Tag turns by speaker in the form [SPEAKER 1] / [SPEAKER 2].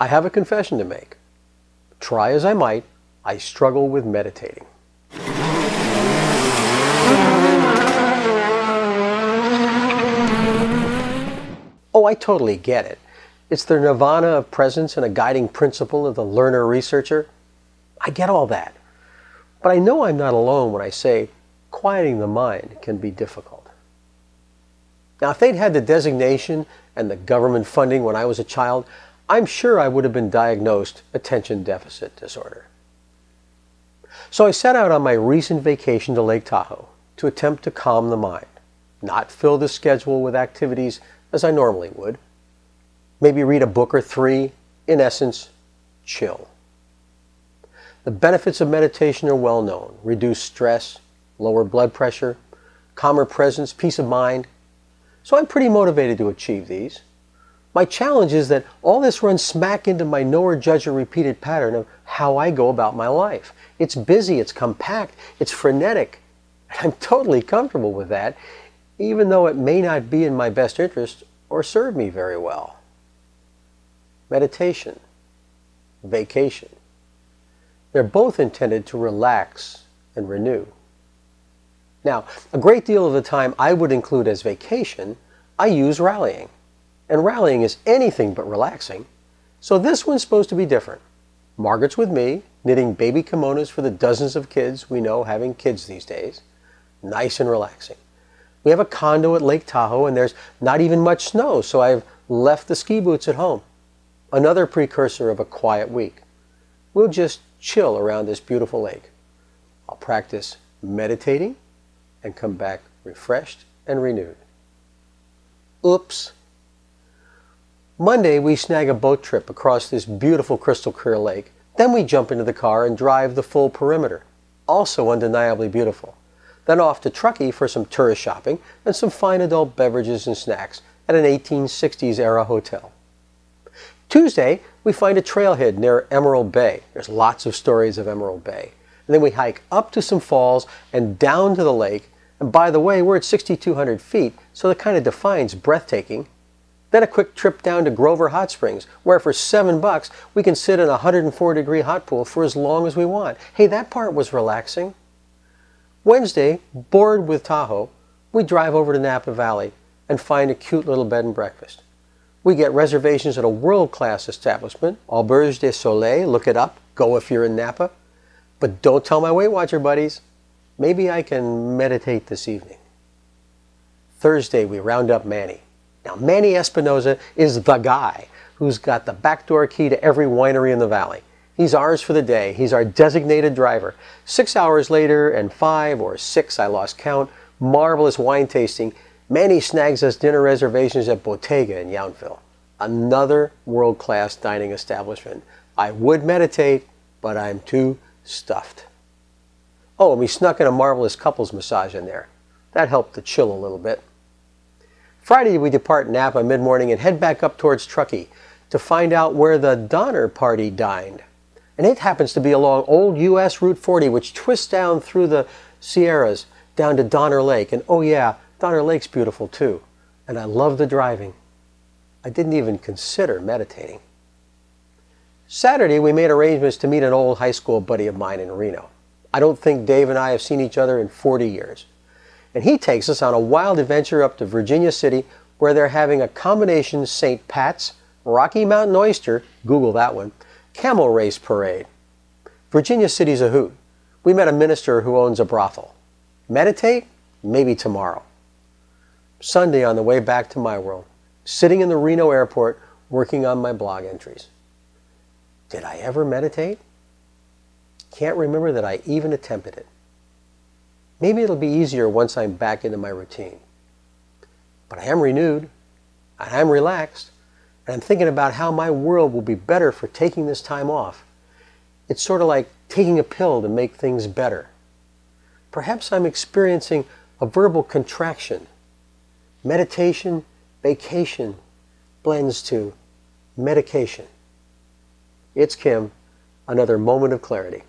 [SPEAKER 1] I have a confession to make. Try as I might, I struggle with meditating. Oh, I totally get it. It's the nirvana of presence and a guiding principle of the learner researcher. I get all that. But I know I'm not alone when I say quieting the mind can be difficult. Now, if they'd had the designation and the government funding when I was a child, I'm sure I would have been diagnosed attention deficit disorder. So I set out on my recent vacation to Lake Tahoe to attempt to calm the mind, not fill the schedule with activities as I normally would, maybe read a book or three, in essence, chill. The benefits of meditation are well known reduce stress, lower blood pressure, calmer presence, peace of mind. So I'm pretty motivated to achieve these. My challenge is that all this runs smack into my know or judge repeated pattern of how I go about my life. It's busy, it's compact, it's frenetic. And I'm totally comfortable with that, even though it may not be in my best interest or serve me very well. Meditation, vacation. They're both intended to relax and renew. Now, a great deal of the time I would include as vacation, I use rallying and rallying is anything but relaxing, so this one's supposed to be different. Margaret's with me, knitting baby kimonos for the dozens of kids we know having kids these days. Nice and relaxing. We have a condo at Lake Tahoe, and there's not even much snow, so I've left the ski boots at home. Another precursor of a quiet week. We'll just chill around this beautiful lake. I'll practice meditating and come back refreshed and renewed. Oops. Monday, we snag a boat trip across this beautiful crystal clear lake. Then we jump into the car and drive the full perimeter. Also undeniably beautiful. Then off to Truckee for some tourist shopping and some fine adult beverages and snacks at an 1860s era hotel. Tuesday, we find a trailhead near Emerald Bay. There's lots of stories of Emerald Bay. And then we hike up to some falls and down to the lake. And by the way, we're at 6,200 feet, so that kind of defines breathtaking then a quick trip down to Grover Hot Springs, where for seven bucks we can sit in a 104 degree hot pool for as long as we want. Hey, that part was relaxing. Wednesday, bored with Tahoe, we drive over to Napa Valley and find a cute little bed and breakfast. We get reservations at a world class establishment, Auberge de Soleil, look it up, go if you're in Napa. But don't tell my Weight Watcher buddies. Maybe I can meditate this evening. Thursday, we round up Manny. Now, Manny Espinoza is the guy who's got the backdoor key to every winery in the valley. He's ours for the day. He's our designated driver. Six hours later, and five or six, I lost count, marvelous wine tasting, Manny snags us dinner reservations at Bottega in Yountville. Another world class dining establishment. I would meditate, but I'm too stuffed. Oh, and we snuck in a marvelous couples massage in there. That helped to chill a little bit. Friday, we depart Napa mid morning and head back up towards Truckee to find out where the Donner Party dined. And it happens to be along old U.S. Route 40, which twists down through the Sierras down to Donner Lake. And oh, yeah, Donner Lake's beautiful too. And I love the driving. I didn't even consider meditating. Saturday, we made arrangements to meet an old high school buddy of mine in Reno. I don't think Dave and I have seen each other in 40 years and he takes us on a wild adventure up to Virginia City where they're having a combination St. Pat's, Rocky Mountain Oyster, Google that one, camel race parade. Virginia City's a hoot. We met a minister who owns a brothel. Meditate? Maybe tomorrow. Sunday on the way back to my world, sitting in the Reno airport working on my blog entries. Did I ever meditate? Can't remember that I even attempted it. Maybe it'll be easier once I'm back into my routine. But I am renewed, and I'm relaxed, and I'm thinking about how my world will be better for taking this time off. It's sort of like taking a pill to make things better. Perhaps I'm experiencing a verbal contraction. Meditation, vacation, blends to medication. It's Kim, another moment of clarity.